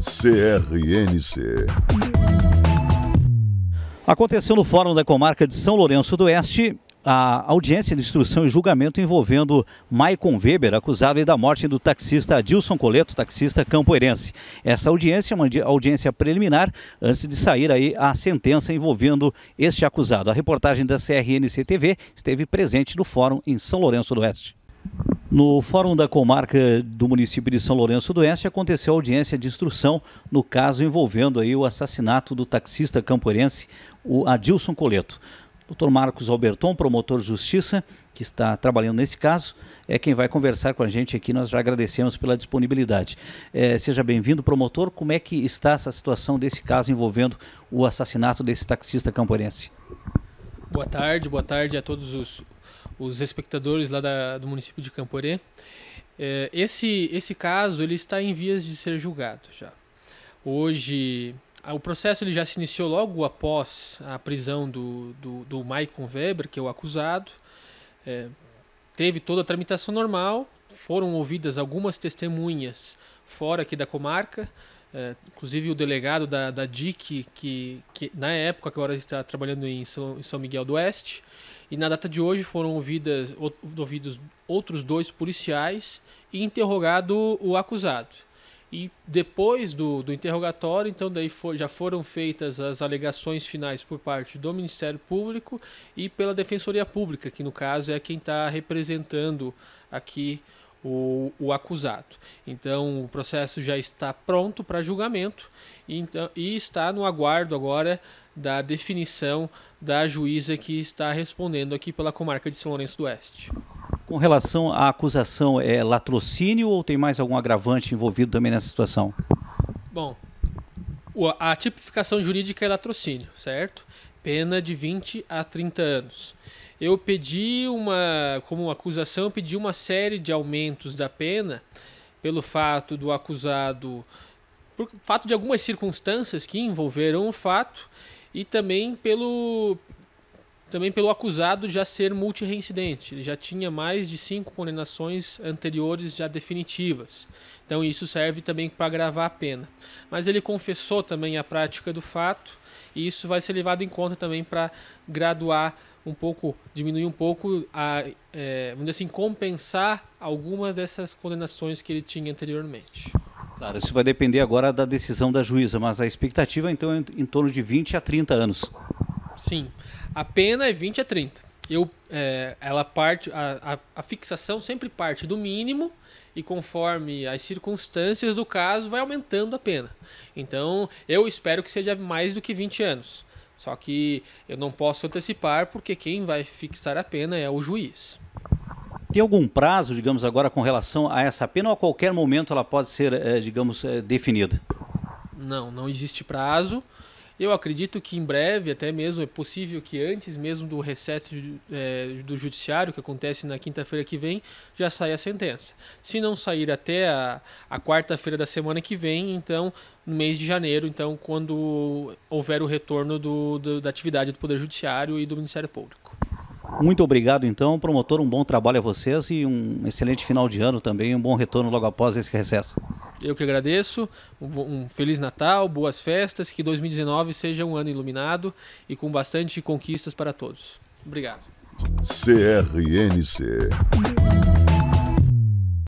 CRNC. Aconteceu no Fórum da Comarca de São Lourenço do Oeste a audiência de instrução e julgamento envolvendo Maicon Weber, acusado da morte do taxista Adilson Coleto, taxista campoerense. Essa audiência é uma audiência preliminar antes de sair aí a sentença envolvendo este acusado. A reportagem da CRNC TV esteve presente no fórum em São Lourenço do Oeste. No Fórum da Comarca do município de São Lourenço do Oeste aconteceu audiência de instrução no caso envolvendo aí o assassinato do taxista camporense, o Adilson Coleto. Dr. Marcos Alberton, promotor de justiça, que está trabalhando nesse caso, é quem vai conversar com a gente aqui. Nós já agradecemos pela disponibilidade. É, seja bem-vindo, promotor. Como é que está essa situação desse caso envolvendo o assassinato desse taxista camporense? Boa tarde, boa tarde a todos os os espectadores lá da, do município de Camporê. É, esse, esse caso ele está em vias de ser julgado já. Hoje, o processo ele já se iniciou logo após a prisão do, do, do Maicon Weber, que é o acusado. É, teve toda a tramitação normal, foram ouvidas algumas testemunhas fora aqui da comarca, é, inclusive o delegado da, da DIC, que, que na época agora está trabalhando em São, em São Miguel do Oeste, e na data de hoje foram ouvidas, ouvidos outros dois policiais e interrogado o acusado. E depois do, do interrogatório, então daí for, já foram feitas as alegações finais por parte do Ministério Público e pela Defensoria Pública, que no caso é quem está representando aqui o, o, acusado. Então o processo já está pronto para julgamento e, então, e está no aguardo agora da definição da juíza que está respondendo aqui pela comarca de São Lourenço do Oeste. Com relação à acusação, é latrocínio ou tem mais algum agravante envolvido também nessa situação? Bom, a tipificação jurídica é latrocínio, certo? Pena de 20 a 30 anos. Eu pedi uma, como acusação, pedi uma série de aumentos da pena pelo fato do acusado, por fato de algumas circunstâncias que envolveram o fato e também pelo também pelo acusado já ser multireincidente. Ele já tinha mais de cinco condenações anteriores já definitivas. Então isso serve também para agravar a pena. Mas ele confessou também a prática do fato e isso vai ser levado em conta também para graduar um pouco, diminuir um pouco, a, é, vamos dizer assim, compensar algumas dessas condenações que ele tinha anteriormente. Claro, isso vai depender agora da decisão da juíza, mas a expectativa então é em torno de 20 a 30 anos. Sim, a pena é 20 a 30. Eu, é, ela parte, a, a, a fixação sempre parte do mínimo e conforme as circunstâncias do caso vai aumentando a pena. Então, eu espero que seja mais do que 20 anos. Só que eu não posso antecipar porque quem vai fixar a pena é o juiz. Tem algum prazo, digamos, agora com relação a essa pena ou a qualquer momento ela pode ser, é, digamos, é, definida? Não, não existe prazo. Eu acredito que em breve, até mesmo é possível que antes mesmo do recesso é, eh, do judiciário, que acontece na quinta-feira que vem, já saia a sentença. Se não sair até a, a quarta-feira da semana que vem, então no mês de janeiro, então quando houver o retorno do, do, da atividade do Poder Judiciário e do Ministério Público. Muito obrigado, então, promotor. Um bom trabalho a vocês e um excelente final de ano também. Um bom retorno logo após esse recesso. Eu que agradeço. Um feliz Natal, boas festas. Que 2019 seja um ano iluminado e com bastante conquistas para todos. Obrigado. CRNC.